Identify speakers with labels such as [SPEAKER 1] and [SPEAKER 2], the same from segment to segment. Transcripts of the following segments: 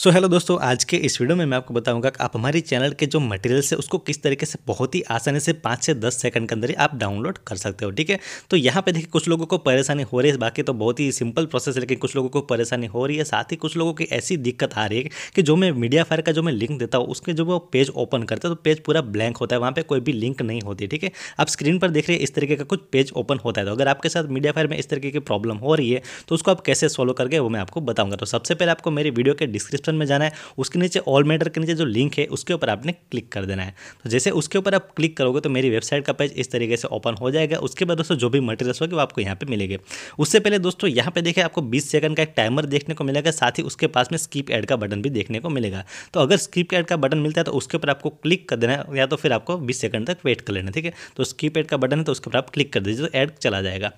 [SPEAKER 1] सो so, hello दोस्तों आज के इस वीडियो में मैं आपको बताऊंगा कि आप हमारी चैनल के जो मटेरियल से उसको किस तरीके से बहुत ही आसानी से पाँच से दस सेकंड के अंदर ही आप डाउनलोड कर सकते हो ठीक है तो यहाँ पे देखिए कुछ लोगों को परेशानी हो रही है बाकी तो बहुत ही सिंपल प्रोसेस है लेकिन कुछ लोगों को परेशानी हो रही है साथ ही कुछ लोगों की ऐसी दिक्कत आ रही है कि जो मैं मीडिया फायर का जो मैं लिंक देता हूँ उसके जो वो पेज ओपन करता है तो पेज पूरा ब्लैंक होता है वहाँ पर कोई भी लिंक नहीं होती ठीक है आप स्क्रीन पर देख रहे हैं इस तरीके का कुछ पेज ओपन होता है तो अगर आपके साथ मीडिया फायर में इस तरीके की प्रॉब्लम हो रही है तो उसको आप कैसे सॉल्व करके वो मैं आपको बताऊँगा तो सबसे पहले आपको मेरी वीडियो के डिस्क्रिप्शन ऑप्शन में जाना है उसके नीचे ऑल मैटर के नीचे जो लिंक है उसके ऊपर आपने क्लिक कर देना है तो जैसे उसके ऊपर आप क्लिक करोगे तो मेरी वेबसाइट का पेज इस तरीके से ओपन हो जाएगा उसके बाद दोस्तों जो भी मटेरियल्स होगी वो आपको यहाँ पर मिलेंगे उससे पहले दोस्तों यहाँ पर देखें आपको बीस सेकंड का एक टाइमर देखने को मिलेगा साथ ही उसके पास में स्कीप एड का बटन भी देखने को मिलेगा तो अगर स्कीप एड का बटन मिलता है तो उसके ऊपर आपको क्लिक कर देना है या तो फिर आपको बीस सेकंड तक वेट कर लेना ठीक है तो स्कीप एड का बटन है तो उसके ऊपर आप क्लिक कर दीजिए तो ऐड चला जाएगा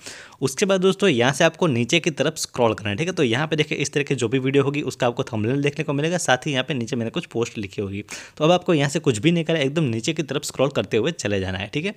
[SPEAKER 1] उसके बाद दोस्तों यहाँ से आपको नीचे की तरफ स्क्रॉल करना है ठीक है तो यहाँ पे देखिए इस तरह की जो भी वीडियो होगी उसका आपको थंबनेल देखने देखने को मिलेगा साथ ही यहाँ पे नीचे मैंने कुछ पोस्ट लिखी होगी तो अब आपको यहाँ से कुछ भी नहीं करा एकदम नीचे की तरफ स्क्रॉल करते हुए चले जाना है ठीक है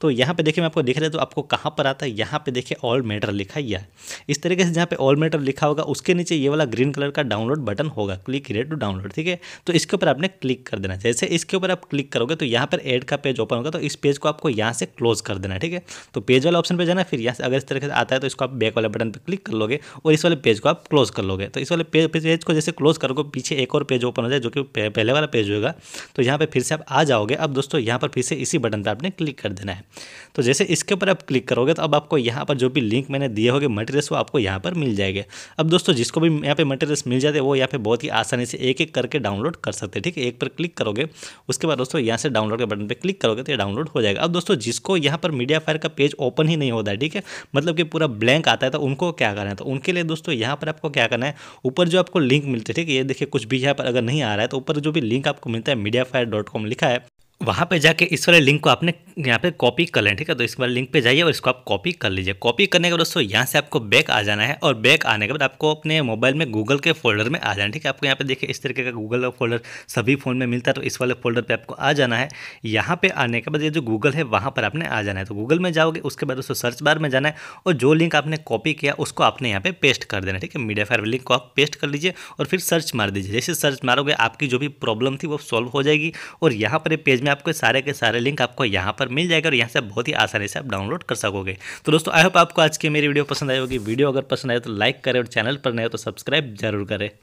[SPEAKER 1] तो यहाँ पे देखिए मैं आपको दिख रहा है तो आपको कहाँ पर आता है यहाँ पे देखिए ऑल मैटर लिखा ही है इस तरीके से जहाँ पे ऑल मैटर लिखा होगा उसके नीचे ये वाला ग्रीन कलर का डाउनलोड बटन होगा क्लिक रेड टू डाउनलोड ठीक है तो इसके ऊपर आपने क्लिक कर देना जैसे इसके ऊपर आप क्लिक करोगे तो यहाँ पर एड का पेज ओपन होगा तो इस पेज को आपको यहाँ से क्लोज कर देना ठीक है तो पेज वाला ऑप्शन पर जाना फिर यहाँ से अगर इस तरीके से आता है तो इसको आप बैक वाले बटन पर क्लिक कर लोगे और इस वाले पेज को आप क्लोज कर लोगे तो इस वाले पेज को जैसे क्लोज करोगे पीछे एक और पेज ओपन हो जाए जो कि पहले वाला पेज होगा तो यहाँ पर फिर से आप आ जाओगे अब दोस्तों यहाँ पर फिर से इसी बटन पर आपने क्लिक कर देना है तो जैसे इसके ऊपर आप क्लिक करोगे तो अब आपको यहाँ पर जो भी लिंक मैंने दिए होंगे मटेरियल्स वो आपको यहाँ पर मिल जाएंगे अब दोस्तों जिसको भी यहाँ पे मटेरियल्स मिल जाते हैं वो यहाँ पे बहुत ही आसानी से एक एक करके डाउनलोड कर सकते हैं ठीक है एक पर क्लिक करोगे उसके बाद दोस्तों यहाँ से डाउनलोड के बटन पर क्लिक करोगे तो ये डाउनलोड हो जाएगा अब दोस्तों जिसको यहाँ पर मीडिया फायर का पेज ओपन ही नहीं होता है ठीक है मतलब कि पूरा ब्लैंक आता है तो उनको क्या करना है तो उनके लिए दोस्तों यहाँ पर आपको क्या करना है ऊपर जो आपको लिंक मिलते ठीक है ये देखिए कुछ भी यहाँ पर अगर नहीं आ रहा है तो ऊपर जो भी लिंक आपको मिलता है मीडिया फायर डॉट कॉम लिखा है वहाँ पे जाके इस वाले लिंक को आपने यहाँ पे कॉपी कर लें ठीक है तो इस वाले लिंक पे जाइए और इसको आप कॉपी कर लीजिए कॉपी करने के बाद दोस्तों यहाँ से आपको बैक आ जाना है और बैक आने के बाद आपको अपने मोबाइल में गूगल के फोल्डर में आ जाना है ठीक है आपको यहाँ पे देखिए इस तरीके का गूगल का फोल्डर सभी फ़ोन में मिलता है तो इस वाले फोल्डर पर आपको आ जाना है यहाँ पर आने के बाद ये जो गूगल है वहाँ पर आपने आ जाना है तो गूगल में जाओगे उसके बाद दोस्तों सर्च बार में जाना है और जो लिंक आपने कॉपी किया उसको आपने यहाँ पर पेस्ट कर देना ठीक है मीडिया फायर लिंक को आप पेस्ट कर लीजिए और फिर सर्च मार दीजिए जैसे सर्च मारोगे आपकी जो भी प्रॉब्लम थी वो सॉल्व हो जाएगी और यहाँ पर पेज में आपको सारे के सारे लिंक आपको यहाँ पर मिल जाएगा और यहाँ से बहुत ही आसानी से आप डाउनलोड कर सकोगे तो दोस्तों आई होप आपको आज की मेरी वीडियो पसंद आई होगी वीडियो अगर पसंद आए तो लाइक करें और चैनल पर नए तो सब्सक्राइब जरूर करें